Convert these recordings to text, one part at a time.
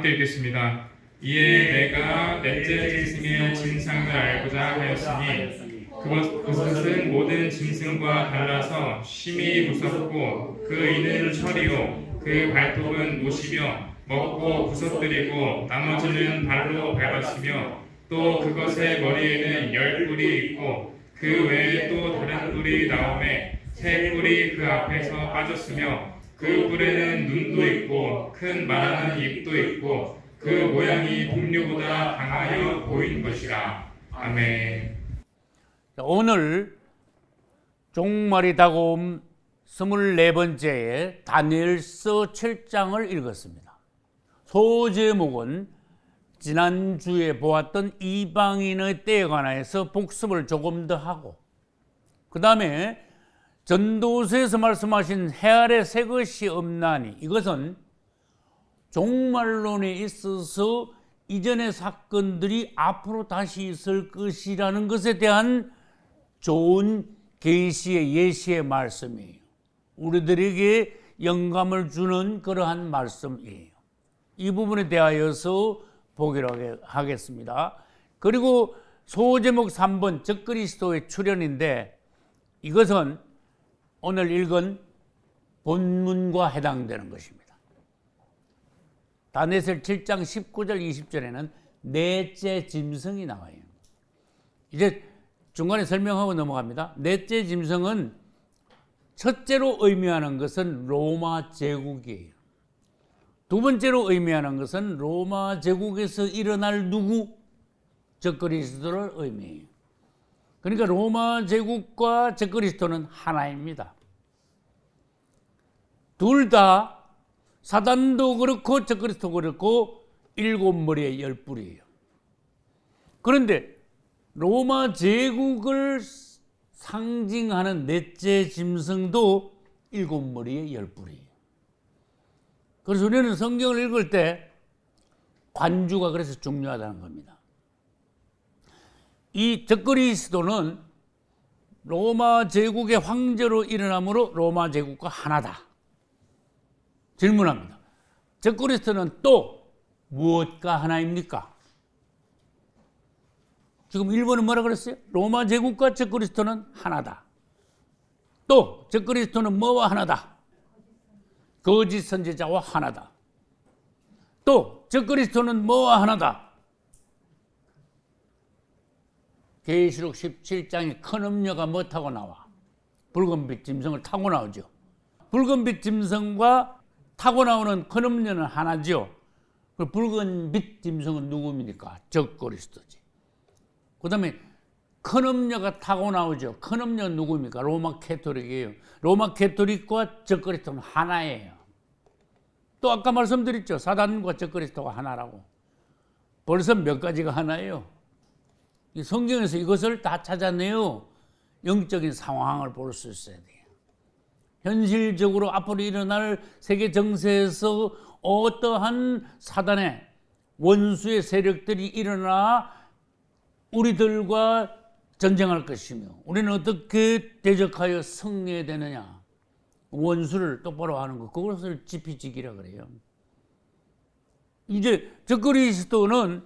망들겠습니다. 이에 예, 내가 예, 넷째 예, 짐승의 진상을 알고자 하였으니 그것, 그것은 모든 짐승과 달라서 심히 무섭고 그 이는 철이요 그, 그 발톱은 못이며 먹고 부서뜨리고 나머지는 발로 밟았으며 또 그것의 머리에는 열 뿔이 있고 그 외에 또 다른 뿔이 나오매 새 뿔이 그 앞에서 빠졌으며 그 뿔에는 눈도 있고 큰 말하는 입도 있고 그 모양이 동류보다 강하여 보인 것이라. 아멘. 오늘 종말이 다가옴 24번째에 다니엘서 7장을 읽었습니다. 소제목은 지난주에 보았던 이방인의 때에 관해서 복습을 조금 더 하고 그 다음에 전도서에서 말씀하신 해 아래 새 것이 없나니 이것은 종말론에 있어서 이전의 사건들이 앞으로 다시 있을 것이라는 것에 대한 좋은 계시의 예시의 말씀이에요. 우리들에게 영감을 주는 그러한 말씀이에요. 이 부분에 대하여서 보기로 하겠습니다. 그리고 소제목 3번 적그리스도의 출현인데 이것은 오늘 읽은 본문과 해당되는 것입니다. 다니엘 7장 19절 20절에는 넷째 짐승이 나와요. 이제 중간에 설명하고 넘어갑니다. 넷째 짐승은 첫째로 의미하는 것은 로마 제국이에요. 두 번째로 의미하는 것은 로마 제국에서 일어날 누구? 적 그리스도를 의미해요. 그러니까 로마 제국과 적그리스도는 하나입니다. 둘 다 사단도 그렇고 적그리스도 그렇고 일곱 머리에 열 뿔이에요. 그런데 로마 제국을 상징하는 넷째 짐승도 일곱 머리에 열 뿔이에요. 그래서 우리는 성경을 읽을 때 관주가 그래서 중요하다는 겁니다. 이 적그리스도는 로마 제국의 황제로 일어남으로 로마 제국과 하나다. 질문합니다. 적그리스도는 또 무엇과 하나입니까? 지금 일본은 뭐라 그랬어요? 로마 제국과 적그리스도는 하나다. 또 적그리스도는 뭐와 하나다? 거짓 선지자와 하나다. 또 적그리스도는 뭐와 하나다? 계시록 17장에 큰 음녀가 뭐 타고 나와? 붉은빛 짐승을 타고 나오죠. 붉은빛 짐승과 타고 나오는 큰 음녀는 하나죠. 그 붉은빛 짐승은 누구입니까? 적 그리스도지. 그 다음에 큰 음녀가 타고 나오죠. 큰 음녀는 누구입니까? 로마 캐토릭이에요. 로마 캐토릭과 적 그리스도는 하나예요. 또 아까 말씀드렸죠. 사단과 적 그리스도가 하나라고. 벌써 몇 가지가 하나예요. 성경에서 이것을 다 찾아내요. 영적인 상황을 볼 수 있어야 돼요. 현실적으로 앞으로 일어날 세계 정세에서 어떠한 사단의 원수의 세력들이 일어나 우리들과 전쟁할 것이며 우리는 어떻게 대적하여 승리해야 되느냐. 원수를 똑바로 하는 것, 그것을 지피지기라 그래요. 이제 적그리스도는,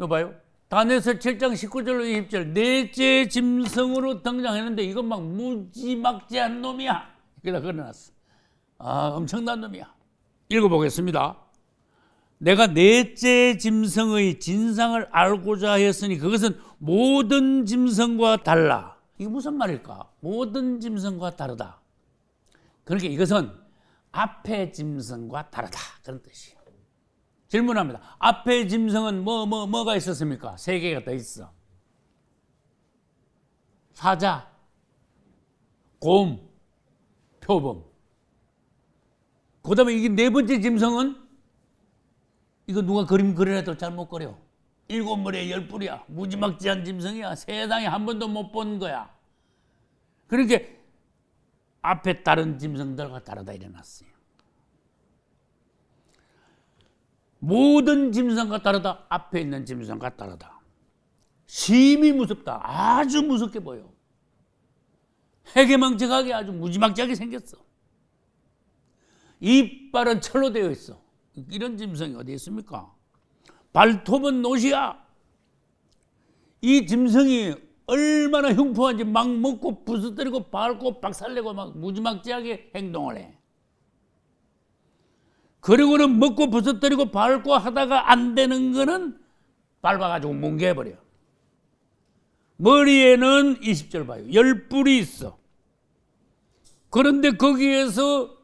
여봐요. 다에서 7장 19절로 20절 넷째 짐승으로 등장했는데 이건 막 무지막지한 놈이야. 이렇다 걸어놨어. 아 엄청난 놈이야. 읽어보겠습니다. 내가 넷째 짐승의 진상을 알고자 했으니 그것은 모든 짐승과 달라. 이게 무슨 말일까? 모든 짐승과 다르다. 그러니까 이것은 앞에 짐승과 다르다. 그런 뜻이에요. 질문합니다. 앞에 짐승은 뭐, 뭐, 뭐가 있었습니까? 세 개가 더 있어. 사자, 곰, 표범. 그 다음에 이게 네 번째 짐승은 이거 누가 그림 그려도 잘못 그려. 일곱 머리에 열 뿔이야. 무지막지한 짐승이야. 세상에 한 번도 못 본 거야. 그렇게 그러니까 앞에 다른 짐승들과 다르다 일어났어요. 모든 짐승과 다르다. 앞에 있는 짐승과 다르다. 심히 무섭다. 아주 무섭게 보여. 해계망측하게 아주 무지막지하게 생겼어. 이빨은 철로 되어 있어. 이런 짐승이 어디 있습니까? 발톱은 노시야. 이 짐승이 얼마나 흉포한지 막 먹고 부스뜨리고 밟고 박살내고 막 무지막지하게 행동을 해. 그리고는 먹고 부서뜨리고 밟고 하다가 안 되는 거는 밟아가지고 뭉개버려. 머리에는 20절 봐요. 열 뿔이 있어. 그런데 거기에서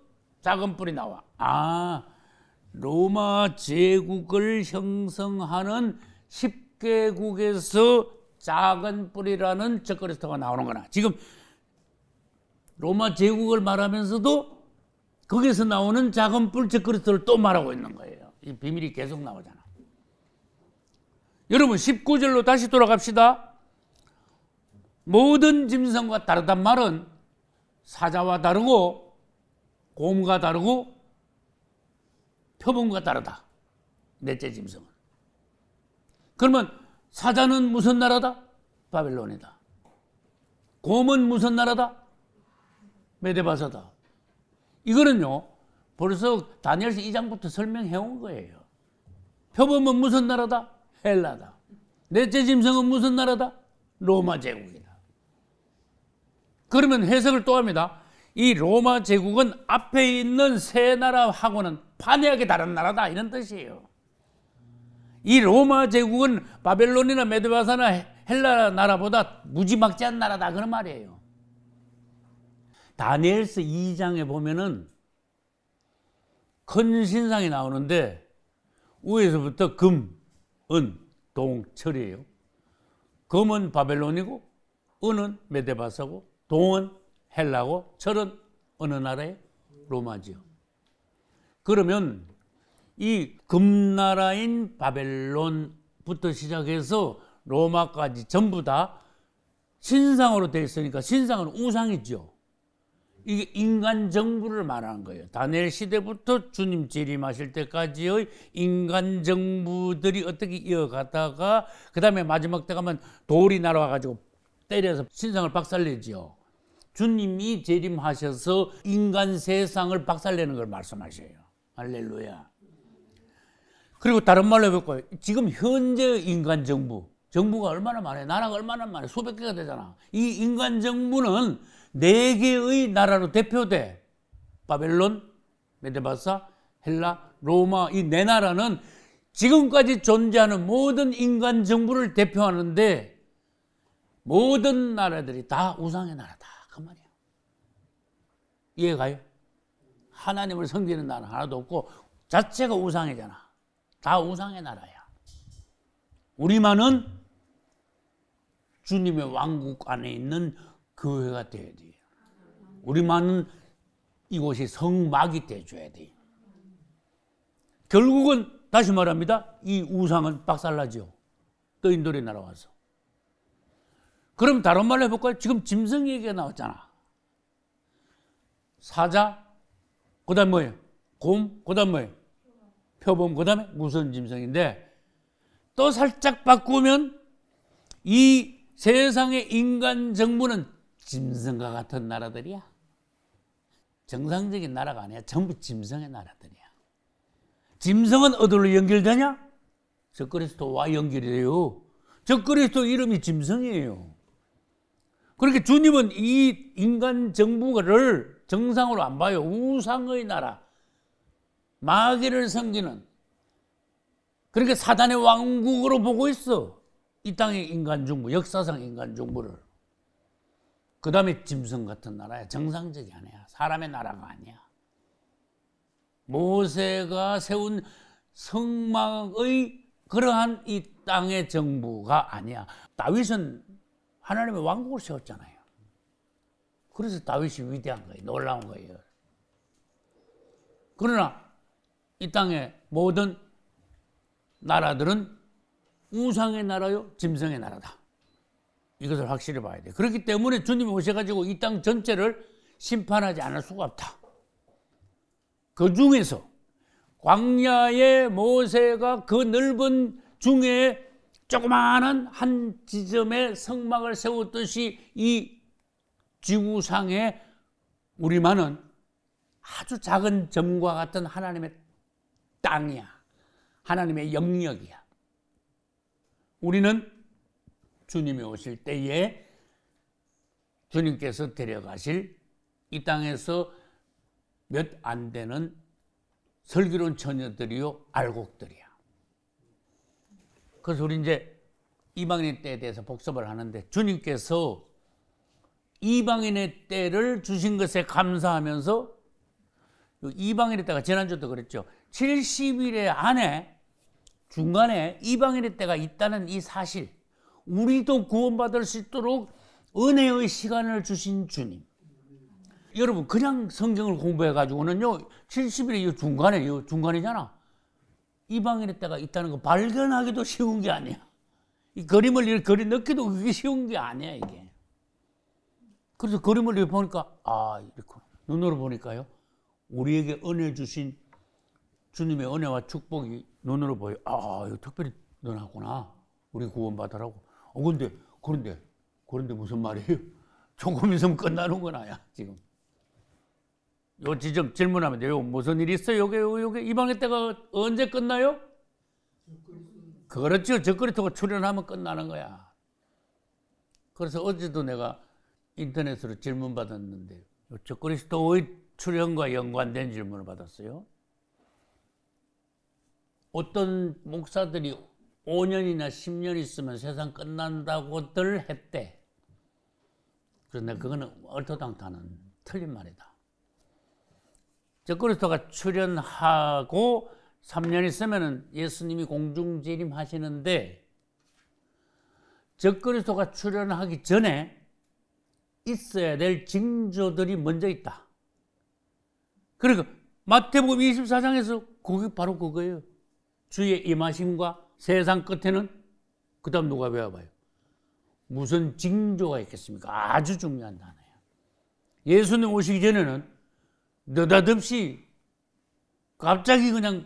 작은 뿔이 나와. 아, 로마 제국을 형성하는 10개국에서 작은 뿔이라는 적그리스도가 나오는거나 지금 로마 제국을 말하면서도 거기서 나오는 작은 뿔쩍 그리스도를 또 말하고 있는 거예요. 이 비밀이 계속 나오잖아. 여러분 19절로 다시 돌아갑시다. 모든 짐승과 다르단 말은 사자와 다르고 곰과 다르고 표범과 다르다. 넷째 짐승은. 그러면 사자는 무슨 나라다? 바벨론이다. 곰은 무슨 나라다? 메데바사다. 이거는요, 벌써 다니엘서 2장부터 설명해 온 거예요. 표범은 무슨 나라다? 헬라다. 넷째 짐승은 무슨 나라다? 로마 제국이다. 그러면 해석을 또 합니다. 이 로마 제국은 앞에 있는 세 나라하고는 반해하게 다른 나라다. 이런 뜻이에요. 이 로마 제국은 바벨론이나 메드바사나 헬라 나라보다 무지막지한 나라다. 그런 말이에요. 다니엘서 2장에 보면은 큰 신상이 나오는데 위에서부터 금, 은, 동철이에요. 금은 바벨론이고 은은 메데바사고 동은 헬라고 철은 어느 나라의 로마지요. 그러면 이 금나라인 바벨론부터 시작해서 로마까지 전부 다 신상으로 되어 있으니까 신상은 우상이죠. 이게 인간 정부를 말하는 거예요. 다니엘 시대부터 주님 재림하실 때까지의 인간 정부들이 어떻게 이어가다가 그 다음에 마지막 때 가면 돌이 날아와가지고 때려서 신상을 박살내지요. 주님이 재림하셔서 인간 세상을 박살내는 걸 말씀하셔요. 할렐루야. 그리고 다른 말로 해볼까요? 지금 현재 인간 정부, 정부가 얼마나 많아요? 나라가 얼마나 많아요? 수백 개가 되잖아. 이 인간 정부는 네 개의 나라로 대표돼 바벨론, 메데바사, 헬라, 로마 이 네 나라는 지금까지 존재하는 모든 인간 정부를 대표하는데 모든 나라들이 다 우상의 나라다 그 말이야. 이해가요? 하나님을 섬기는 나라 하나도 없고 자체가 우상이잖아. 다 우상의 나라야. 우리만은 주님의 왕국 안에 있는 교회가 돼야 돼. 우리만은 이곳이 성막이 돼줘야 돼. 결국은 다시 말합니다. 이 우상은 박살나죠. 또 인도로 날아와서. 그럼 다른 말로 해볼까요? 지금 짐승 얘기가 나왔잖아. 사자, 그 다음 뭐예요? 곰, 그 다음 뭐예요? 표범, 그 다음에 무슨 짐승인데 또 살짝 바꾸면 이 세상의 인간 정부는 짐승과 같은 나라들이야. 정상적인 나라가 아니야. 전부 짐승의 나라들이야. 짐승은 어디로 연결되냐? 적그리스도와 연결이 돼요. 적그리스도 이름이 짐승이에요. 그렇게 주님은 이 인간 정부를 정상으로 안 봐요. 우상의 나라. 마귀를 섬기는. 그렇게 사단의 왕국으로 보고 있어. 이 땅의 인간 정부, 역사상 인간 정부를. 그 다음에 짐승 같은 나라야. 정상적이 아니야. 사람의 나라가 아니야. 모세가 세운 성막의 그러한 이 땅의 정부가 아니야. 다윗은 하나님의 왕국을 세웠잖아요. 그래서 다윗이 위대한 거예요. 놀라운 거예요. 그러나 이 땅의 모든 나라들은 우상의 나라요, 짐승의 나라다. 이것을 확실히 봐야 돼. 그렇기 때문에 주님이 오셔가지고 이 땅 전체를 심판하지 않을 수가 없다. 그 중에서 광야의 모세가 그 넓은 중에 조그마한 한 지점에 성막을 세웠듯이 이 지구상에 우리만은 아주 작은 점과 같은 하나님의 땅이야. 하나님의 영역이야. 우리는 주님이 오실 때에 주님께서 데려가실 이 땅에서 몇 안 되는 설기론 처녀들이요 알곡들이야. 그래서 우리 이제 이방인 때에 대해서 복습을 하는데 주님께서 이방인의 때를 주신 것에 감사하면서 이방인의 때가 지난주도 그랬죠. 70일의 안에 중간에 이방인의 때가 있다는 이 사실 우리도 구원받을 수 있도록 은혜의 시간을 주신 주님. 여러분 그냥 성경을 공부해 가지고는요 70일의 이 중간에 이 중간이잖아 이방인의 때가 있다는 거 발견하기도 쉬운 게 아니야 이 그림을 이렇게 그리 넣기도 그게 쉬운 게 아니야 이게 그래서 그림을 이렇게 보니까 아 이렇게 눈으로 보니까요 우리에게 은혜 주신 주님의 은혜와 축복이 눈으로 보여 아 이거 특별히 눈하구나 우리 구원받으라고 어, 근데, 그런데, 그런데 무슨 말이에요? 조금 있으면 끝나는 건 아니야, 지금. 요 지점 질문하면 돼요. 무슨 일 있어요? 요게, 요게, 이 방의 때가 언제 끝나요? 그렇죠. 적그리토가 출연하면 끝나는 거야. 그래서 어제도 내가 인터넷으로 질문 받았는데, 적그리스도의 출연과 연관된 질문을 받았어요. 어떤 목사들이 5년이나 10년 있으면 세상 끝난다고들 했대. 그런데 그거는 얼토당타는 틀린 말이다. 그리스도가 출현하고 3년 있으면 예수님이 공중재림 하시는데 저 그리스도가 출현하기 전에 있어야 될 징조들이 먼저 있다. 그러니 마태복음 24장에서 그게 바로 그거예요. 주의 임하심과 세상 끝에는 그 다음 누가 외워봐요? 무슨 징조가 있겠습니까? 아주 중요한 단어예요. 예수님 오시기 전에는 느닷없이 갑자기 그냥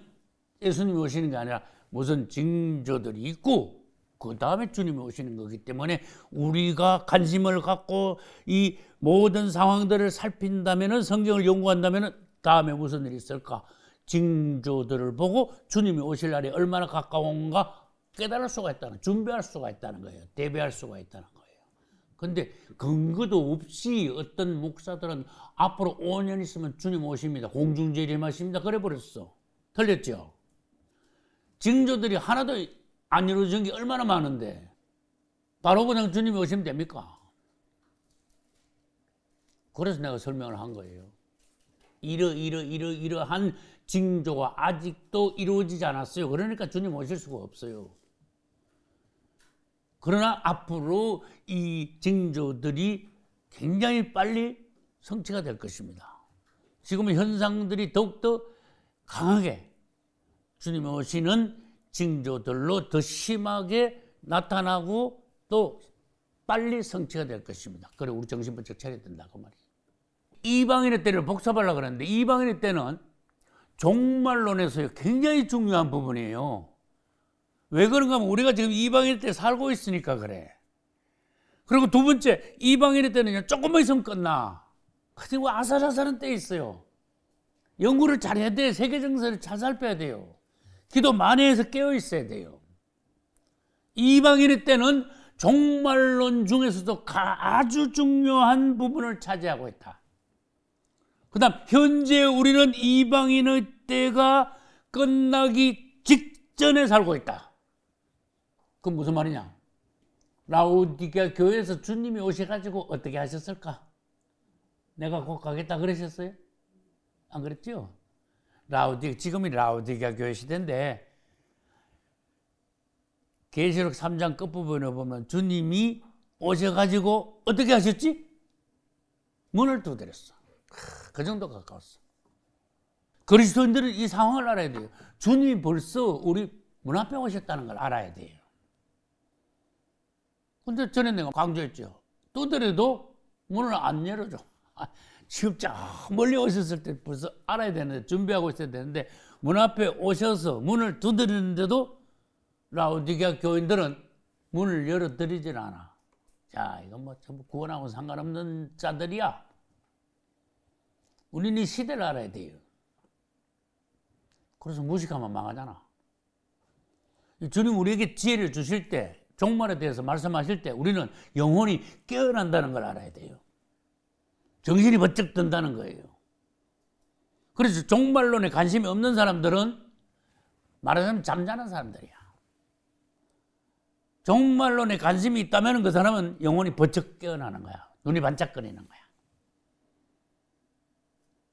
예수님이 오시는 게 아니라 무슨 징조들이 있고 그 다음에 주님이 오시는 거기 때문에 우리가 관심을 갖고 이 모든 상황들을 살핀다면 성경을 연구한다면 다음에 무슨 일이 있을까? 징조들을 보고 주님이 오실 날이 얼마나 가까운가 깨달을 수가 있다는 준비할 수가 있다는 거예요. 대비할 수가 있다는 거예요. 근데 근거도 없이 어떤 목사들은 앞으로 5년 있으면 주님 오십니다. 공중제림하십니다 그래 버렸어. 틀렸죠? 징조들이 하나도 안 이루어진 게 얼마나 많은데 바로 그냥 주님이 오시면 됩니까? 그래서 내가 설명을 한 거예요. 이러 이러 이러 이러한 징조가 아직도 이루어지지 않았어요. 그러니까 주님 오실 수가 없어요. 그러나 앞으로 이 징조들이 굉장히 빨리 성취가 될 것입니다. 지금 현상들이 더욱더 강하게 주님 오시는 징조들로 더 심하게 나타나고 또 빨리 성취가 될 것입니다. 그래 우리 정신 번쩍 차려야 된다 고 말이에요. 이방인의 때를 복사하려고 그러는데 이방인의 때는 종말론에서 굉장히 중요한 부분이에요. 왜 그런가 하면 우리가 지금 이방인 때 살고 있으니까 그래. 그리고 두 번째, 이방인 때는 조금만 있으면 끝나. 그리고 아사라사는 때 있어요. 연구를 잘해야 돼. 세계 정세를 잘 살펴야 돼요. 기도 많이 해서 깨어 있어야 돼요. 이방인의 때는 종말론 중에서도 아주 중요한 부분을 차지하고 있다. 그 다음, 현재 우리는 이방인의 때가 끝나기 직전에 살고 있다. 그 무슨 말이냐? 라우디가 교회에서 주님이 오셔가지고 어떻게 하셨을까? 내가 곧 가겠다 그러셨어요? 안 그랬죠? 라우디 지금이 라우디가 교회 시대인데 계시록 3장 끝부분에 보면 주님이 오셔가지고 어떻게 하셨지? 문을 두드렸어. 그 정도 가까웠어. 그리스도인들은 이 상황을 알아야 돼요. 주님이 벌써 우리 문 앞에 오셨다는 걸 알아야 돼요. 근데 전에 내가 강조했죠. 두드려도 문을 안 열어줘. 아, 지금 쫙 멀리 오셨을 때 벌써 알아야 되는데, 준비하고 있어야 되는데, 문 앞에 오셔서 문을 두드리는데도 라우디게아 교인들은 문을 열어드리질 않아. 자, 이건 뭐 전부 구원하고 상관없는 자들이야. 우리는 이 시대를 알아야 돼요. 그래서 무식하면 망하잖아. 주님 우리에게 지혜를 주실 때 종말에 대해서 말씀하실 때 우리는 영혼이 깨어난다는 걸 알아야 돼요. 정신이 번쩍 든다는 거예요. 그래서 종말론에 관심이 없는 사람들은 말하자면 잠자는 사람들이야. 종말론에 관심이 있다면 그 사람은 영혼이 번쩍 깨어나는 거야. 눈이 반짝거리는 거야.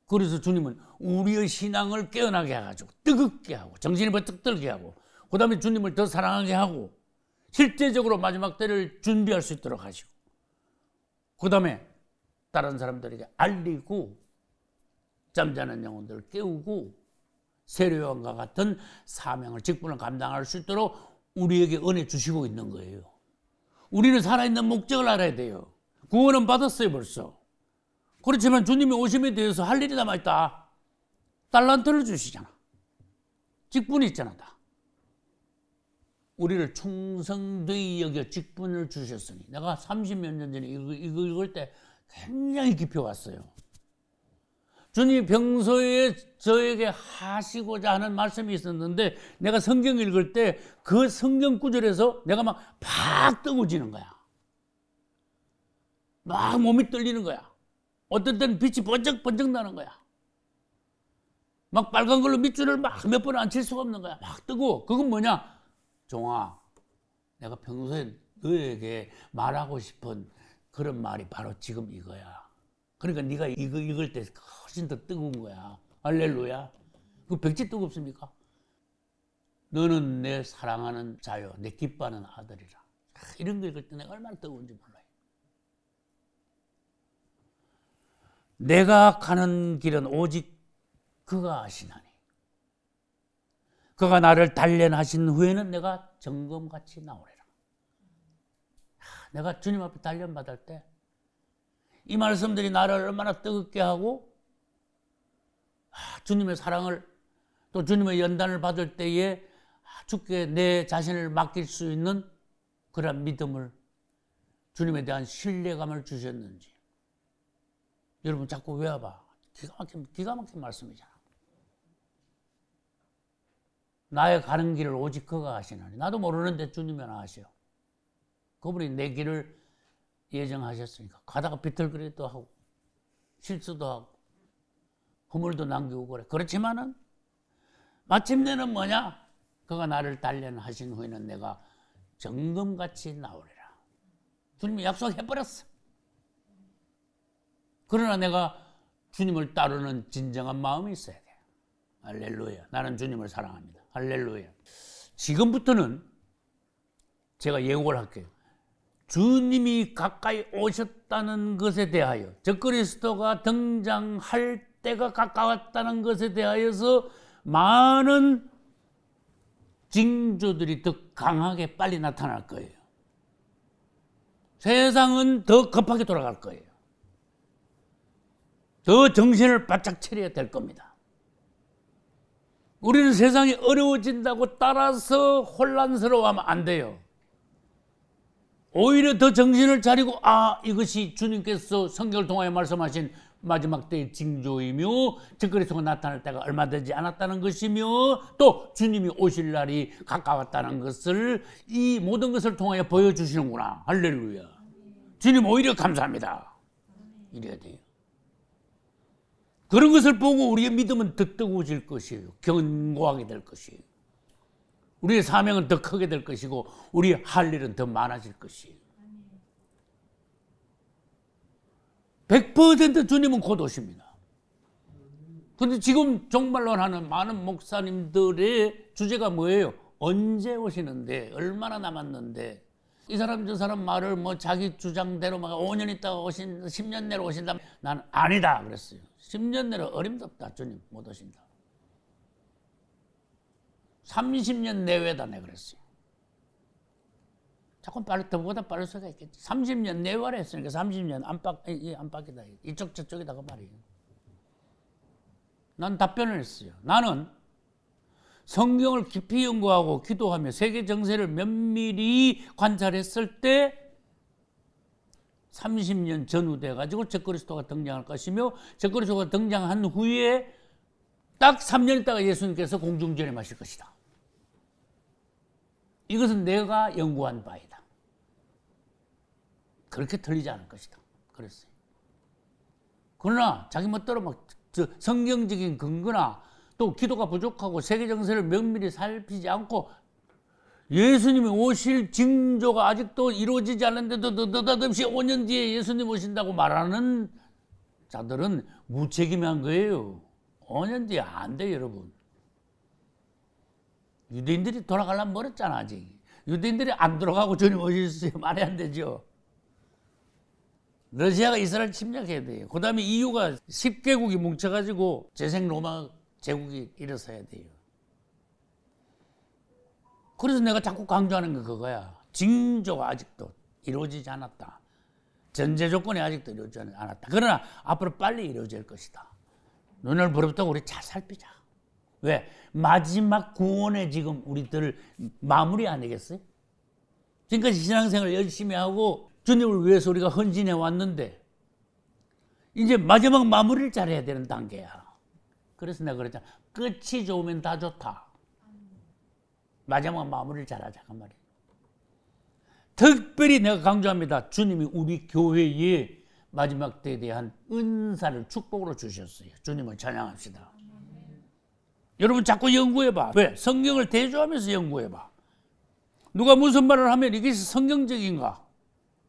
그래서 주님은 우리의 신앙을 깨어나게 해가지고 뜨겁게 하고 정신이 번쩍 들게 하고 그 다음에 주님을 더 사랑하게 하고 실제적으로 마지막 때를 준비할 수 있도록 하시고 그 다음에 다른 사람들에게 알리고 잠자는 영혼들을 깨우고 세례요한과 같은 사명을 직분을 감당할 수 있도록 우리에게 은혜 주시고 있는 거예요. 우리는 살아있는 목적을 알아야 돼요. 구원은 받았어요 벌써. 그렇지만 주님이 오심에 대해서 할 일이 남아있다. 달란트를 주시잖아. 직분이 있잖아. 다. 우리를 충성되이 여겨 직분을 주셨으니 내가 30몇 년 전에 이거, 이거 읽을 때 굉장히 깊이 왔어요. 주님 평소에 저에게 하시고자 하는 말씀이 있었는데 내가 성경 읽을 때 그 성경 구절에서 내가 막팍 뜨거지는 거야. 막 몸이 떨리는 거야. 어떤 때는 빛이 번쩍번쩍 나는 거야. 막 빨간 걸로 밑줄을 막 몇 번 안 칠 수가 없는 거야. 막 뜨고 그건 뭐냐? 종아, 내가 평소에 너에게 말하고 싶은 그런 말이 바로 지금 이거야. 그러니까 네가 이거 읽을 때 훨씬 더 뜨거운 거야. 알렐루야. 그 백지 뜨겁습니까? 너는 내 사랑하는 자요, 내 기뻐하는 아들이라. 아, 이런 거 읽을 때 내가 얼마나 뜨거운지 몰라. 내가 가는 길은 오직 그가 아시나니. 그가 나를 단련하신 후에는 내가 정검같이 나오리라. 내가 주님 앞에 단련받을 때 이 말씀들이 나를 얼마나 뜨겁게 하고 주님의 사랑을 또 주님의 연단을 받을 때에 주께 내 자신을 맡길 수 있는 그런 믿음을 주님에 대한 신뢰감을 주셨는지 여러분 자꾸 외워봐. 기가 막힌, 기가 막힌 말씀이잖아. 나의 가는 길을 오직 그가 아시나니. 나도 모르는데 주님은 아시오. 그분이 내 길을 예정하셨으니까. 가다가 비틀거리도 하고, 실수도 하고, 허물도 남기고 그래. 그렇지만은, 마침내는 뭐냐? 그가 나를 단련하신 후에는 내가 정금같이 나오리라. 주님이 약속해버렸어. 그러나 내가 주님을 따르는 진정한 마음이 있어야 돼. 할렐루야. 나는 주님을 사랑합니다. 할렐루야. 지금부터는 제가 예고를 할게요. 주님이 가까이 오셨다는 것에 대하여 적그리스도가 등장할 때가 가까웠다는 것에 대하여서 많은 징조들이 더 강하게 빨리 나타날 거예요. 세상은 더 급하게 돌아갈 거예요. 더 정신을 바짝 차려야 될 겁니다. 우리는 세상이 어려워진다고 따라서 혼란스러워하면 안 돼요. 오히려 더 정신을 차리고 아 이것이 주님께서 성경을 통하여 말씀하신 마지막 때의 징조이며 즉그리스가 나타날 때가 얼마 되지 않았다는 것이며 또 주님이 오실 날이 가까웠다는 것을 이 모든 것을 통하여 보여주시는구나 할렐루야 주님 오히려 감사합니다 이래야 돼요 그런 것을 보고 우리의 믿음은 더 뜨거워질 것이에요. 견고하게 될 것이에요. 우리의 사명은 더 크게 될 것이고 우리 할 일은 더 많아질 것이에요. 100% 주님은 곧 오십니다. 그런데 지금 정말로 하는 많은 목사님들의 주제가 뭐예요? 언제 오시는데? 얼마나 남았는데? 이 사람 저 사람 말을 뭐 자기 주장대로 막 5년 있다가 오신 10년 내로 오신다. 난 아니다 그랬어요. 10년 내로 어림도 없다. 주님 못 오신다. 30년 내외다 내가 그랬어요. 조금 빠르, 더보다 빠를 수가 있겠지. 30년 내외라 했으니까 30년 안팎, 이, 안팎이다. 이쪽 저쪽이다 그 말이에요. 난 답변을 했어요. 나는 성경을 깊이 연구하고 기도하며 세계 정세를 면밀히 관찰했을 때 30년 전후돼 가지고 적그리스도가 등장할 것이며 적그리스도가 등장한 후에 딱 3년 있다가 예수님께서 공중전에 마실 것이다. 이것은 내가 연구한 바이다. 그렇게 틀리지 않을 것이다. 그랬어요. 그러나 자기 멋대로 막 성경적인 근거나 또 기도가 부족하고 세계 정세를 면밀히 살피지 않고 예수님이 오실 징조가 아직도 이루어지지 않는데도 느닷없이 5년 뒤에 예수님 오신다고 말하는 자들은 무책임한 거예요. 5년 뒤에 안 돼, 여러분. 유대인들이 돌아가려면 멀었잖아, 아직. 유대인들이 안 돌아가고 전임 오셨어요. 말이 안 되죠. 러시아가 이스라엘 침략해야 돼요. 그 다음에 EU가 10개국이 뭉쳐가지고 재생 로마 제국이 일어서야 돼요. 그래서 내가 자꾸 강조하는 게 그거야. 징조가 아직도 이루어지지 않았다. 전제 조건이 아직도 이루어지지 않았다. 그러나 앞으로 빨리 이루어질 것이다. 눈을 부릅뜨고 우리 잘 살피자. 왜? 마지막 구원에 지금 우리들 마무리 아니겠어요? 지금까지 신앙생활 열심히 하고 주님을 위해서 우리가 헌신해 왔는데 이제 마지막 마무리를 잘해야 되는 단계야. 그래서 내가 그랬잖아. 끝이 좋으면 다 좋다. 마지막 마무리를 잘하자 그 말이에요. 특별히 내가 강조합니다. 주님이 우리 교회에 마지막 때에 대한 은사를 축복으로 주셨어요. 주님을 찬양합시다. 여러분 자꾸 연구해봐. 왜? 성경을 대조하면서 연구해봐. 누가 무슨 말을 하면 이게 성경적인가?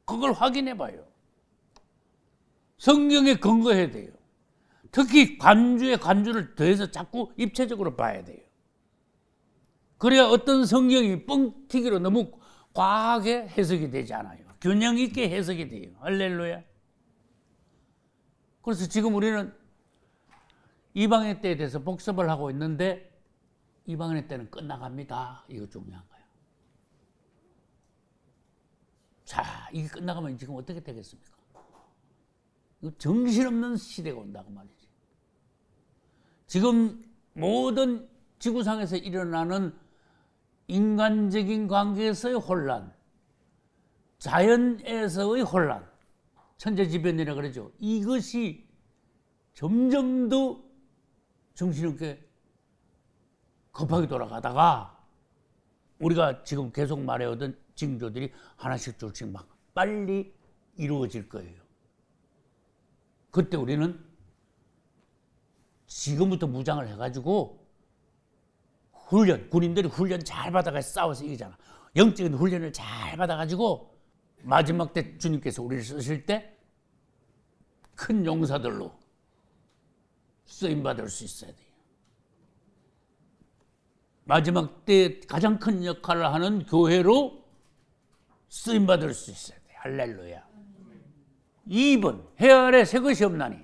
그걸 확인해봐요. 성경에 근거해야 돼요. 특히 관주의 관주를 더해서 자꾸 입체적으로 봐야 돼요. 그래야 어떤 성경이 뻥튀기로 너무 과하게 해석이 되지 않아요. 균형 있게 해석이 돼요. 할렐루야. 그래서 지금 우리는 이방의 때에 대해서 복습을 하고 있는데 이방의 때는 끝나갑니다. 이거 중요한 거예요. 자, 이게 끝나가면 지금 어떻게 되겠습니까? 이거 정신없는 시대가 온다고 말이지. 지금 모든 지구상에서 일어나는 인간적인 관계에서의 혼란, 자연에서의 혼란, 천재지변이라 그러죠. 이것이 점점 더 정신없게 급하게 돌아가다가 우리가 지금 계속 말해오던 징조들이 하나씩 둘씩막 빨리 이루어질 거예요. 그때 우리는 지금부터 무장을 해가지고 훈련 군인들이 훈련 잘 받아가 싸워서 이기잖아. 영적인 훈련을 잘 받아가지고 마지막 때 주님께서 우리를 쓰실 때 큰 용사들로 쓰임 받을 수 있어야 돼요. 마지막 때 가장 큰 역할을 하는 교회로 쓰임 받을 수 있어야 돼. 할렐루야. 2번 해 아래 새 것이 없나니.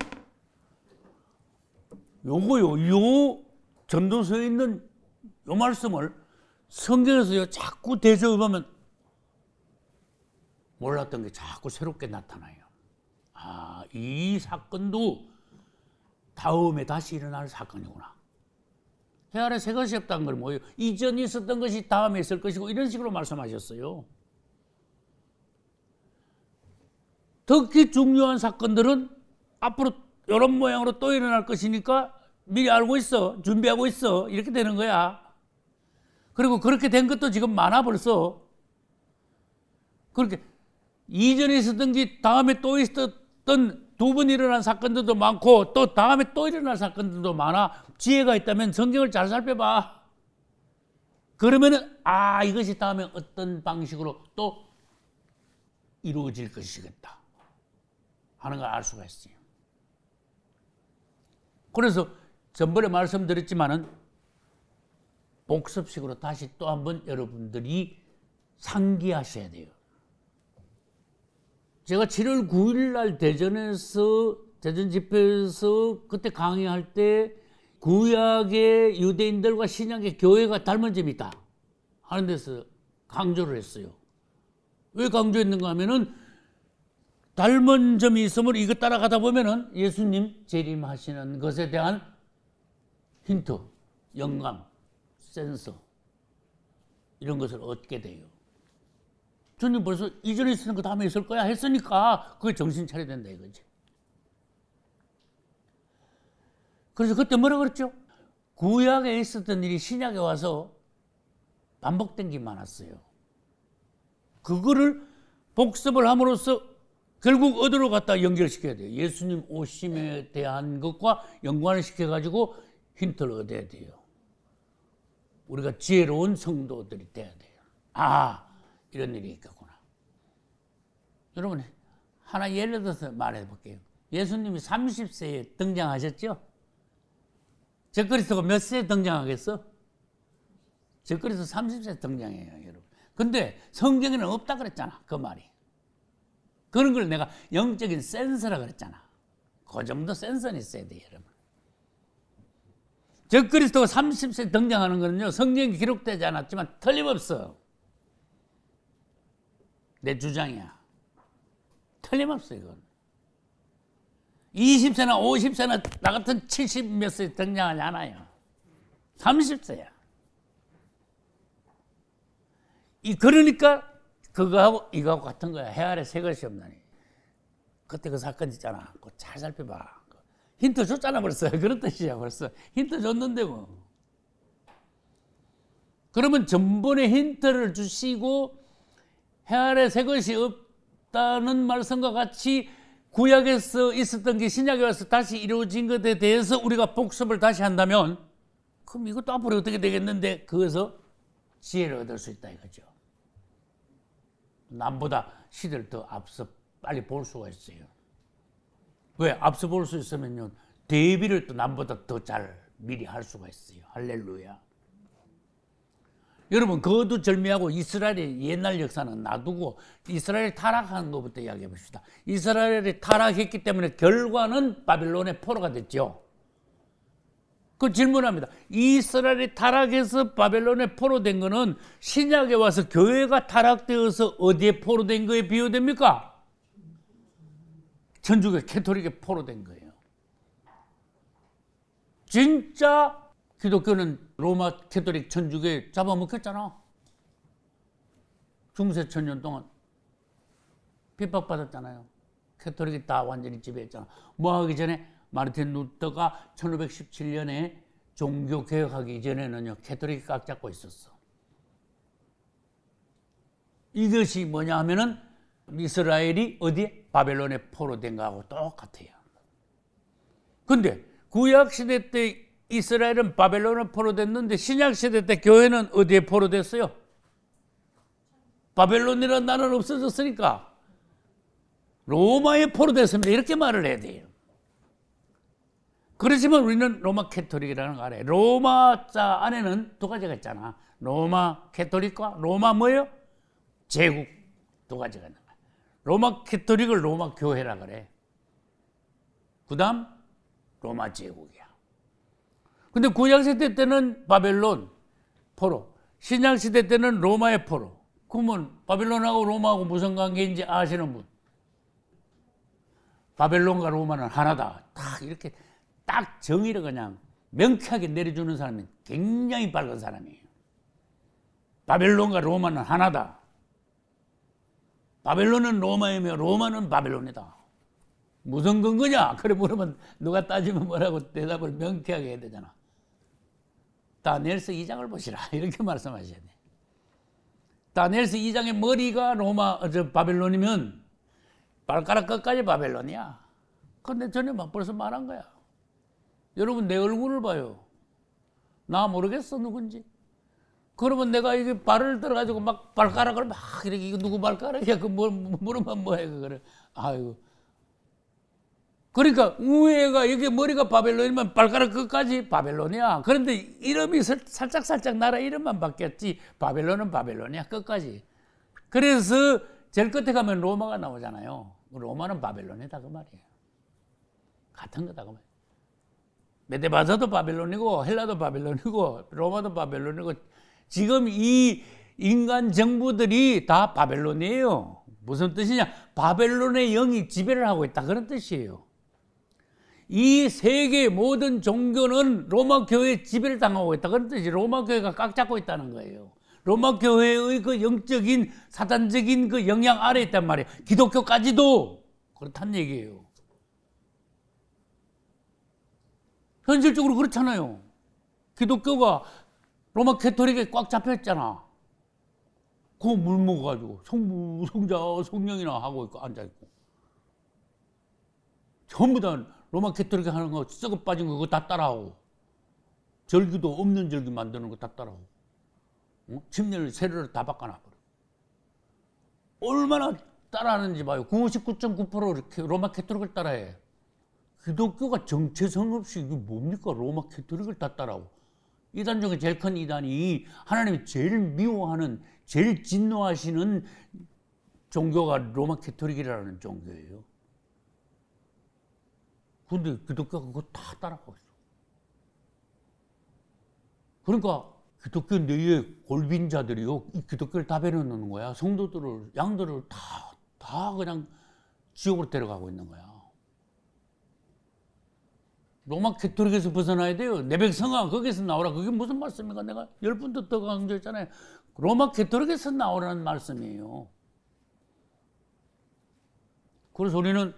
요거요. 요 전도서에 있는 요 말씀을 성경에서 자꾸 대조해보면 몰랐던 게 자꾸 새롭게 나타나요. 아, 이 사건도 다음에 다시 일어날 사건이구나. 해 아래 새 것이 없다는 걸 뭐예요? 이전 있었던 것이 다음에 있을 것이고 이런 식으로 말씀하셨어요. 특히 중요한 사건들은 앞으로 이런 모양으로 또 일어날 것이니까 미리 알고 있어. 준비하고 있어. 이렇게 되는 거야. 그리고 그렇게 된 것도 지금 많아 벌써. 그렇게 이전에 있었던 게 다음에 또 있었던 두 번 일어난 사건들도 많고 또 다음에 또 일어날 사건들도 많아. 지혜가 있다면 성경을 잘 살펴봐. 그러면은 아 이것이 다음에 어떤 방식으로 또 이루어질 것이겠다 하는 걸 알 수가 있어요. 그래서 전번에 말씀드렸지만은 복습식으로 다시 또 한 번 여러분들이 상기하셔야 돼요. 제가 7월 9일 날 대전에서 대전 집회에서 그때 강의할 때 구약의 유대인들과 신약의 교회가 닮은 점이 있다 하는 데서 강조를 했어요. 왜 강조했는가 하면은 닮은 점이 있음을 이거 따라가다 보면은 예수님 재림하시는 것에 대한 힌트, 영감, 센서 이런 것을 얻게 돼요. 주님 벌써 이전에 있었던 거 다음에 있을 거야 했으니까 그게 정신 차려야 된다 이거지. 그래서 그때 뭐라 그랬죠? 구약에 있었던 일이 신약에 와서 반복된 게 많았어요. 그거를 복습을 함으로써 결국 어디로 갖다 연결시켜야 돼요. 예수님 오심에 대한 것과 연관을 시켜가지고 힌트를 얻어야 돼요. 우리가 지혜로운 성도들이 돼야 돼요. 아, 이런 일이 있겠구나. 여러분, 하나 예를 들어서 말해 볼게요. 예수님이 30세에 등장하셨죠? 제그리스가몇 세에 등장하겠어? 제그리스 30세에 등장해요, 여러분. 근데 성경에는 없다 그랬잖아, 그 말이. 그런 걸 내가 영적인 센서라 그랬잖아. 그 정도 센서는 있어야 돼, 여러분. 적그리스도가 30세 등장하는 것은요 성경에 기록되지 않았지만 틀림없어 내 주장이야 틀림없어 이건 20세나 50세나 나 같은 70몇 세 등장하지 않아요 30세야 이 그러니까 그거하고 이거하고 같은 거야 해 아래 새 것이 없나니 그때 그 사건 있잖아 그거 잘 살펴봐 힌트 줬잖아 벌써. 그런 뜻이야 벌써. 힌트 줬는데 뭐. 그러면 전번에 힌트를 주시고 해 아래 새 것이 없다는 말씀과 같이 구약에서 있었던 게 신약에 와서 다시 이루어진 것에 대해서 우리가 복습을 다시 한다면 그럼 이것도 앞으로 어떻게 되겠는데 그것서 지혜를 얻을 수 있다 이거죠. 남보다 시대더 앞서 빨리 볼 수가 있어요. 왜? 앞서 볼 수 있으면요. 대비를 또 남보다 더 잘 미리 할 수가 있어요. 할렐루야. 여러분 그것도 절미하고 이스라엘의 옛날 역사는 놔두고 이스라엘 타락하는 것부터 이야기해 봅시다. 이스라엘이 타락했기 때문에 결과는 바빌론의 포로가 됐죠. 그 질문합니다. 이스라엘이 타락해서 바벨론에 포로된 것은 신약에 와서 교회가 타락되어서 어디에 포로된 거에 비유됩니까? 천주교 캐토릭에 포로된 거예요. 진짜 기독교는 로마 캐토릭 천주교에 잡아먹혔잖아. 중세 천년 동안 핍박받았잖아요. 캐토릭이 다 완전히 지배했잖아. 뭐 하기 전에 마르틴 루터가 1517년에 종교 개혁하기 전에는요. 캐토릭이 꽉 잡고 있었어. 이것이 뭐냐 하면은 이스라엘이 어디에? 바벨론에 포로된 거하고 똑같아요. 근데 구약시대 때 이스라엘은 바벨론에 포로됐는데 신약시대 때 교회는 어디에 포로됐어요? 바벨론이라는 나라는 없어졌으니까 로마에 포로됐습니다. 이렇게 말을 해야 돼요. 그렇지만 우리는 로마 캐토릭이라는 거 알아요. 로마 자 안에는 두 가지가 있잖아. 로마 캐토릭과 로마 뭐예요? 제국 두 가지가 있는 로마 캐토릭을 로마 교회라 그래. 그다음 로마 제국이야. 근데 구약 시대 때는 바벨론 포로, 신약 시대 때는 로마의 포로. 그러면 바벨론하고 로마하고 무슨 관계인지 아시는 분? 바벨론과 로마는 하나다. 딱 이렇게 딱 정의를 그냥 명쾌하게 내려주는 사람이 굉장히 밝은 사람이에요. 바벨론과 로마는 하나다. 바벨론은 로마이며 로마는 바벨론이다. 무슨 근거냐? 그래 물으면 누가 따지면 뭐라고 대답을 명쾌하게 해야 되잖아. 다니엘서 2장을 보시라 이렇게 말씀하셔야 돼. 다니엘서 2장의 머리가 로마 어, 저 바벨론이면 발가락 끝까지 바벨론이야. 근데 전에 막 벌써 말한 거야. 여러분 내 얼굴을 봐요. 나 모르겠어 누군지. 그러면 내가 이게 발을 들어가지고 막 발가락을 막 이렇게 이거 누구 발가락이야? 그뭐 물으면 뭐해 그거를 아이고. 그러니까 우회가 이게 머리가 바벨론이면 발가락 끝까지 바벨론이야. 그런데 이름이 살짝 살짝 나라 이름만 바뀌었지 바벨론은 바벨론이야 끝까지. 그래서 제일 끝에 가면 로마가 나오잖아요. 로마는 바벨론이다 그 말이에요. 같은 거다 그 말이에요. 메데바자도 바벨론이고 헬라도 바벨론이고 로마도 바벨론이고 지금 이 인간 정부들이 다 바벨론이에요. 무슨 뜻이냐? 바벨론의 영이 지배를 하고 있다. 그런 뜻이에요. 이 세계 모든 종교는 로마 교회 지배를 당하고 있다. 그런 뜻이 로마 교회가 꽉 잡고 있다는 거예요. 로마 교회의 그 영적인 사단적인 그 영향 아래 있단 말이에요. 기독교까지도 그렇단 얘기예요. 현실적으로 그렇잖아요. 기독교가 로마 캐토릭에 꽉 잡혔잖아. 그거 물 먹어가지고 성부, 성자, 성령이나 하고 있고 앉아있고. 전부 다 로마 캐토릭이 하는 거 썩어 빠진 거 그거 다 따라하고. 절기도 없는 절기 만드는 거 다 따라하고. 어? 침례를, 세례를 다 바꿔놔버려. 얼마나 따라하는지 봐요. 99.9% 로마 캐토릭을 따라해. 기독교가 정체성 없이 이게 뭡니까? 로마 캐토릭을 다 따라하고. 이단 중에 제일 큰 이단이 하나님이 제일 미워하는 제일 진노하시는 종교가 로마 캐토릭이라는 종교예요. 근데 기독교가 그거 다 따라가고 있어. 그러니까 기독교 내에 골빈 자들이요. 이 기독교를 다 배려놓는 거야. 성도들을, 양들을 다, 다 그냥 지옥으로 데려가고 있는 거야. 로마 캐토릭에서 벗어나야 돼요. 내 백성아 거기서 나오라. 그게 무슨 말씀입니까? 내가 열 분도 더 강조했잖아요. 로마 캐토릭에서 나오라는 말씀이에요. 그래서 우리는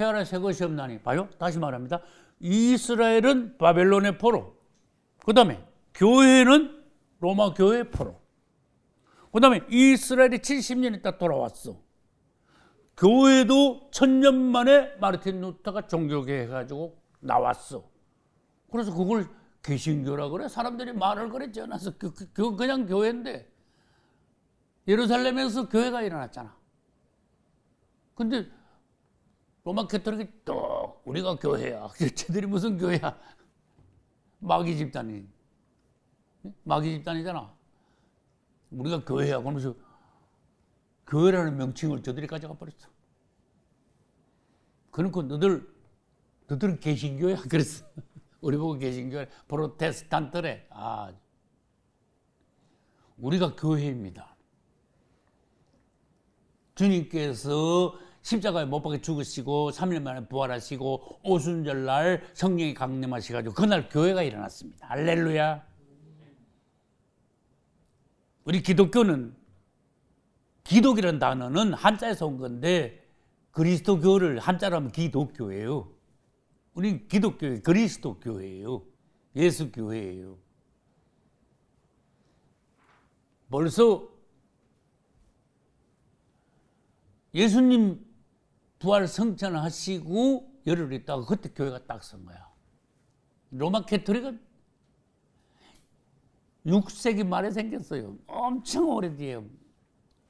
헤아라 새 것이 없나니 봐요. 다시 말합니다. 이스라엘은 바벨론의 포로. 그 다음에 교회는 로마 교회의 포로. 그 다음에 이스라엘이 70년 있다 돌아왔어. 교회도 천년 만에 마르틴 루터가 종교계 해가지고 나왔어. 그래서 그걸 개신교라 그래. 사람들이 말을 그랬지 않아서 그, 그, 그냥 교회인데 예루살렘에서 교회가 일어났잖아. 근데 로마 캐톨릭이 또 우리가 교회야. 쟤들이 무슨 교회야? 마귀 집단이 마귀 집단이잖아. 우리가 교회야. 그러면서 교회라는 명칭을 저들이 가져가 버렸어. 그러니까 너들 너들은 개신교야? 그랬어. 우리 보고 개신교래. 프로테스탄트래. 아, 우리가 교회입니다. 주님께서 십자가에 못 박혀 죽으시고 3일 만에 부활하시고 오순절날 성령이 강림하셔가지고 그날 교회가 일어났습니다. 할렐루야. 우리 기독교는 기독이라는 단어는 한자에서 온 건데 그리스도교를 한자로 하면 기독교예요. 우리 기독교회, 그리스도 교회예요. 예수 교회예요. 벌써 예수님 부활 성찬하시고 열흘 있다가 그때 교회가 딱 선 거야. 로마 캐토릭은 6세기 말에 생겼어요. 엄청 오래돼요.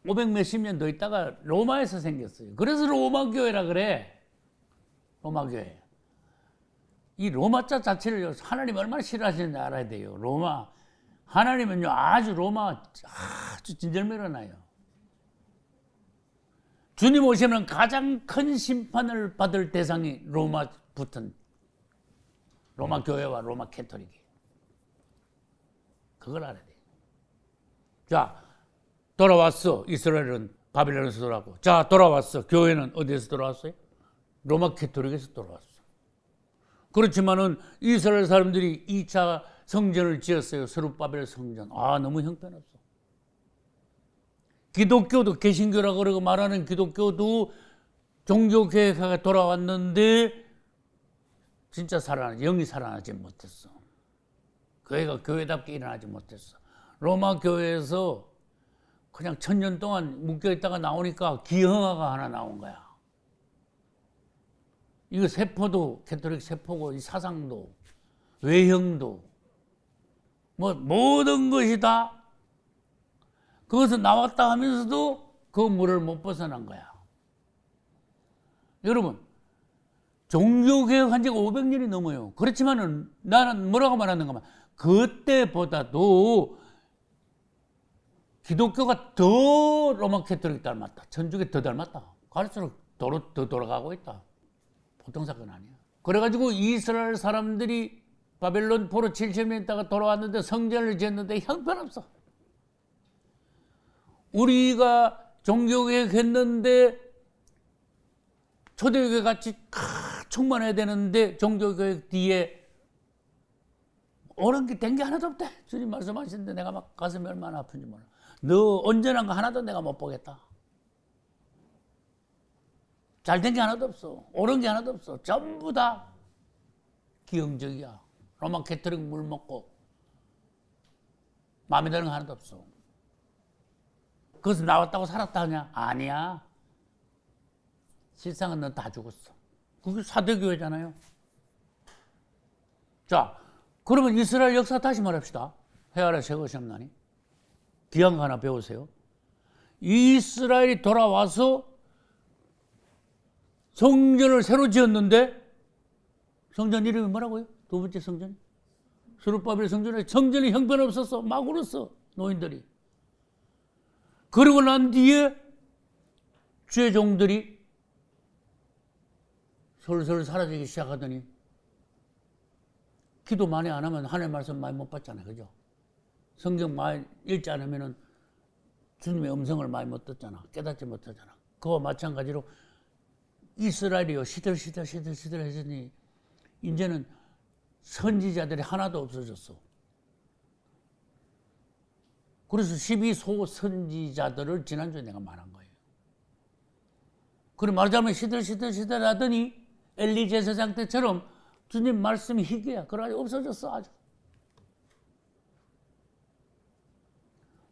500 몇십 년 더 있다가 로마에서 생겼어요. 그래서 로마 교회라 그래. 로마 교회. 이 로마자 자체를 하나님 얼마나 싫어하시는지 알아야 돼요. 로마. 하나님은요, 아주 로마 아주 진절매로나요. 주님 오시면 가장 큰 심판을 받을 대상이 로마 붙은 로마 교회와 로마 캐토릭이 그걸 알아야 돼요. 자, 돌아왔어. 이스라엘은 바빌론에서 돌아왔고. 자, 돌아왔어. 교회는 어디에서 돌아왔어요? 로마 캐토릭에서 돌아왔어. 그렇지만은 이스라엘 사람들이 2차 성전을 지었어요. 서룻바벨 성전. 아, 너무 형편없어. 기독교도 개신교라고 그러고 말하는 기독교도 종교개혁가 돌아왔는데 진짜 살아나 영이 살아나지 못했어. 교회가 교회답게 일어나지 못했어. 로마 교회에서 그냥 천 년 동안 묶여 있다가 나오니까 기형아가 하나 나온 거야. 이거 세포도 캐톨릭 세포고 이 사상도 외형도 뭐 모든 것이 다 그것을 나왔다 하면서도 그 물을 못 벗어난 거야. 여러분 종교개혁한 지가 500년이 넘어요. 그렇지만은 나는 뭐라고 말하는가면 하 그때보다도 기독교가 더 로마 캐톨릭 닮았다. 천주교 더 닮았다. 갈수록 도더 돌아가고 있다. 보통 사건 아니야. 그래가지고 이스라엘 사람들이 바벨론 포로 70년 있다가 돌아왔는데 성전을 지었는데 형편없어. 우리가 종교개혁했는데 초대교회 같이 충만해야 되는데 종교개혁 뒤에 옳은 게 된 게 하나도 없대. 주님 말씀하시는데 내가 막 가슴이 얼마나 아픈지 몰라. 너 언제나 그 하나도 내가 못 보겠다. 잘된 게 하나도 없어. 옳은 게 하나도 없어. 전부 다 기형적이야. 로마 캐토릭 물 먹고 마음에 드는 거 하나도 없어. 그것을 나왔다고 살았다 하냐? 아니야. 실상은 넌다 죽었어. 그게 사대교회잖아요. 자, 그러면 이스라엘 역사 다시 말합시다. 헤아려 세 것이 없나니? 귀한 하나 배우세요. 이스라엘이 돌아와서 성전을 새로 지었는데 성전 이름이 뭐라고요? 두 번째 성전? 수르바벨 성전에 성전이 형편없어서 막 울었어 노인들이. 그러고 난 뒤에 죄종들이 솔솔 사라지기 시작하더니 기도 많이 안 하면 하나님 말씀 많이 못 받잖아요. 그죠? 성경 많이 읽지 않으면 주님의 음성을 많이 못 듣잖아. 깨닫지 못하잖아. 그와 마찬가지로 이스라엘이요 시들시들 시들시들 해지니 이제는 선지자들이 하나도 없어졌어. 그래서 12소 선지자들을 지난주에 내가 말한 거예요. 그럼 말하자면 시들시들시들 하더니 엘리 제사장 때처럼 주님 말씀이 희귀야. 그래가지고 없어졌어 아주.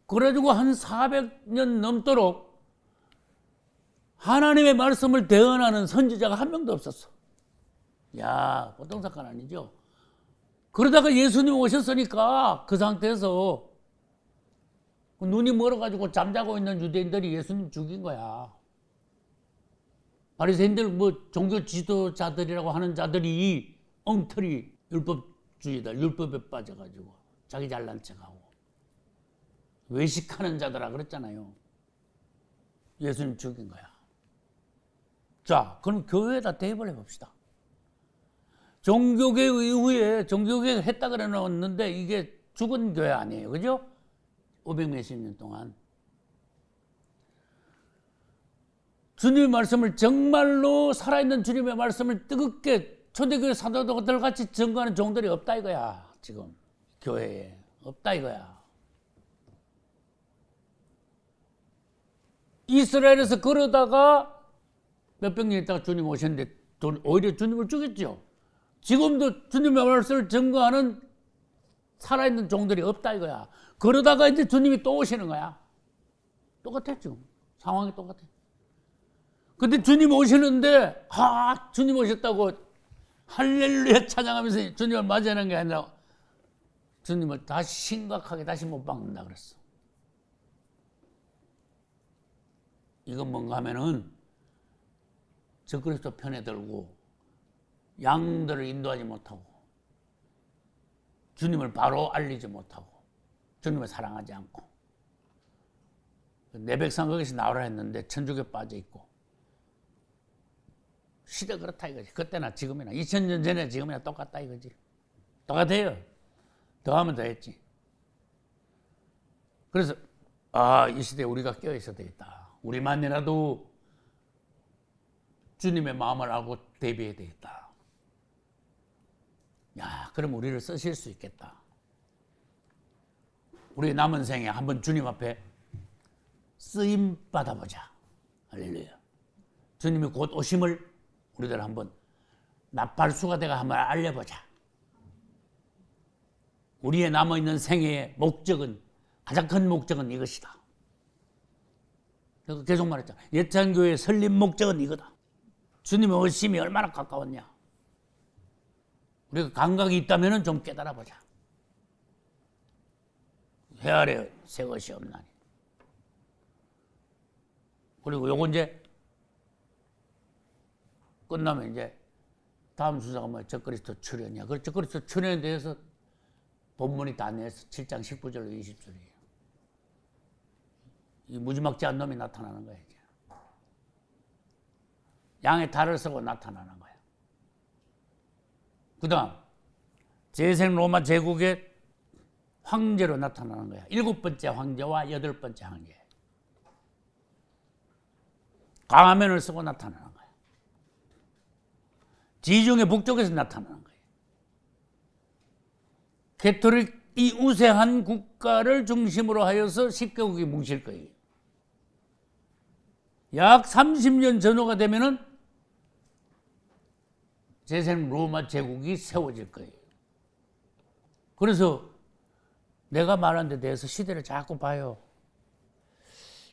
그래가지고 한 400년 넘도록 하나님의 말씀을 대언하는 선지자가 한 명도 없었어. 야, 보통 사건 아니죠. 그러다가 예수님 오셨으니까 그 상태에서 그 눈이 멀어가지고 잠자고 있는 유대인들이 예수님 죽인 거야. 바리새인들 뭐 종교 지도자들이라고 하는 자들이 엉터리 율법주의다. 율법에 빠져가지고 자기 잘난 척하고 외식하는 자들아 그랬잖아요. 예수님 죽인 거야. 자, 그럼 교회에다 대입을 해봅시다. 종교개 이후에 종교개혁 했다 그래 놓았는데 이게 죽은 교회 아니에요. 그죠? 500몇십 년 동안. 주님의 말씀을 정말로 살아있는 주님의 말씀을 뜨겁게 초대교회 사도들 같이 증거하는 종들이 없다 이거야. 지금 교회에 없다 이거야. 이스라엘에서 그러다가 몇백 년 있다가 주님 오셨는데 오히려 주님을 죽였죠. 지금도 주님의 말씀을 증거하는 살아있는 종들이 없다 이거야. 그러다가 이제 주님이 또 오시는 거야. 똑같아 지금. 상황이 똑같아. 근데 주님 오시는데 아 주님 오셨다고 할렐루야 찬양하면서 주님을 맞이하는 게 아니라 주님을 다시 심각하게 다시 못 박는다 그랬어. 이건 뭔가 하면은 저 그리스도 편에 들고 양들을 인도하지 못하고 주님을 바로 알리지 못하고 주님을 사랑하지 않고 내 백성 거기서 나오라 했는데 천주교 에 빠져 있고 시대 그렇다 이거지 그때나 지금이나 2000년 전에 지금이나 똑같다 이거지 똑같아요 더하면 더했지 그래서 아 이 시대에 우리가 껴 있어야 되겠다 우리만이라도 주님의 마음을 알고 대비해야 되겠다. 야, 그럼 우리를 쓰실 수 있겠다. 우리 남은 생에 한번 주님 앞에 쓰임 받아보자. 할렐루야. 주님이 곧 오심을 우리들 한번 나팔수가 되가 한번 알려보자. 우리의 남아있는 생애의 목적은 가장 큰 목적은 이것이다. 계속 말했죠. 예찬교회의 설립 목적은 이거다. 주님의 의심이 얼마나 가까웠냐. 우리가 감각이 있다면 좀 깨달아 보자. 해 아래 새 것이 없나니. 그리고 요거 이제 끝나면 이제 다음 순서가 뭐 적그리스도 출현이야. 그 적그리스도 출현에 대해서 본문이 다 내서 7장 19절로 20절이에요. 이 무지막지한 놈이 나타나는 거예요. 양의 달을 쓰고 나타나는 거야. 그 다음 재생 로마 제국의 황제로 나타나는 거야. 일곱 번째 황제와 여덟 번째 황제. 광화면을 쓰고 나타나는 거야. 지중해 북쪽에서 나타나는 거야. 캐토릭 이 우세한 국가를 중심으로 하여서 10개국이 뭉칠 거예요. 약 30년 전후가 되면은 제3 로마 제국이 세워질 거예요. 그래서 내가 말한 데 대해서 시대를 자꾸 봐요.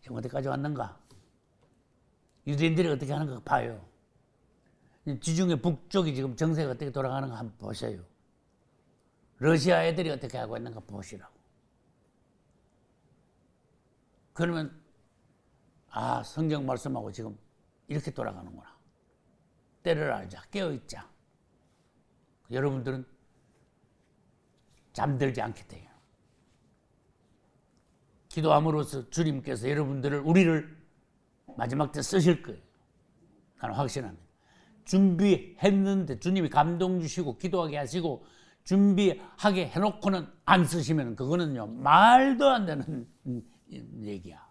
지금 어디까지 왔는가? 유대인들이 어떻게 하는가 봐요. 지중해 북쪽이 지금 정세가 어떻게 돌아가는가 한번 보세요. 러시아 애들이 어떻게 하고 있는가 보시라고. 그러면, 아, 성경 말씀하고 지금 이렇게 돌아가는구나. 때를 알자. 깨어있자. 여러분들은 잠들지 않기 때문 기도함으로써 주님께서 여러분들을 우리를 마지막 때 쓰실 거예요. 나는 확신합니다. 준비했는데 주님이 감동 주시고 기도하게 하시고 준비하게 해놓고는 안 쓰시면 그거는요 말도 안 되는 얘기야.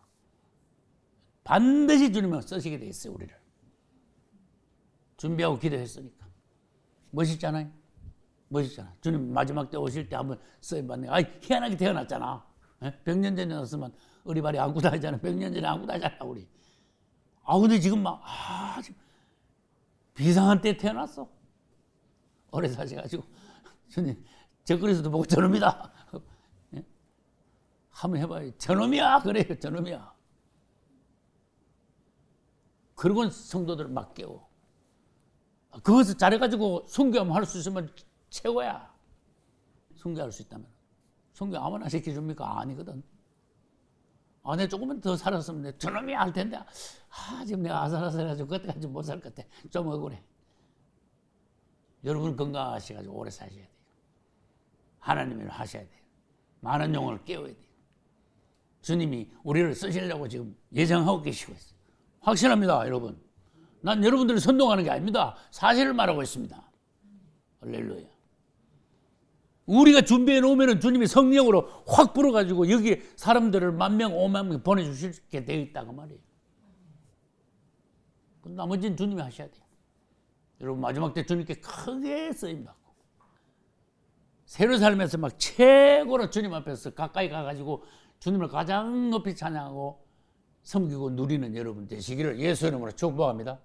반드시 주님은 쓰시게 돼 있어요 우리를. 준비하고 기도했으니까. 멋있잖아요. 멋있잖아. 주님 마지막 때 오실 때 한번 쓰임받 아이, 희한하게 태어났잖아. 예? 백년 전에 났으면 어리바리 안고 다니잖아. 백년 전에 안고 다니잖아, 우리. 아, 근데 지금 막, 아, 지금 비상한 때 태어났어. 오래 사셔가지고. 주님, 저 그리스도 보고 저놈이다. 예? 한번 해봐요. 저놈이야. 그래요. 저놈이야. 그러곤 성도들 막 깨워. 그것을 잘해가지고 성교하면 할 수 있으면 최고야. 성교할 수 있다면. 성교 아무나 시켜줍니까? 아니거든. 아, 내 조금만 더 살았으면 내 저놈이 할 텐데. 아, 지금 내가 아슬아슬해가지고 그때까지 못 살 것 같아. 좀 억울해. 여러분 건강하셔가지고 오래 사셔야 돼요. 하나님을 하셔야 돼요. 많은 영혼을 깨워야 돼요. 주님이 우리를 쓰시려고 지금 예정하고 계시고 있어요. 확실합니다, 여러분. 난 여러분들을 선동하는 게 아닙니다. 사실을 말하고 있습니다. 할렐루야. 우리가 준비해 놓으면 주님이 성령으로 확 불어가지고 여기 사람들을 만 명, 오만 명 보내주실게 되어 있다고 그 말이에요. 그 나머지는 주님이 하셔야 돼요. 여러분 마지막 때 주님께 크게 쓰임받고 새로 살면서 막 최고로 주님 앞에서 가까이 가가지고 주님을 가장 높이 찬양하고 섬기고 누리는 여러분 되시기를 예수 이름으로 축복합니다.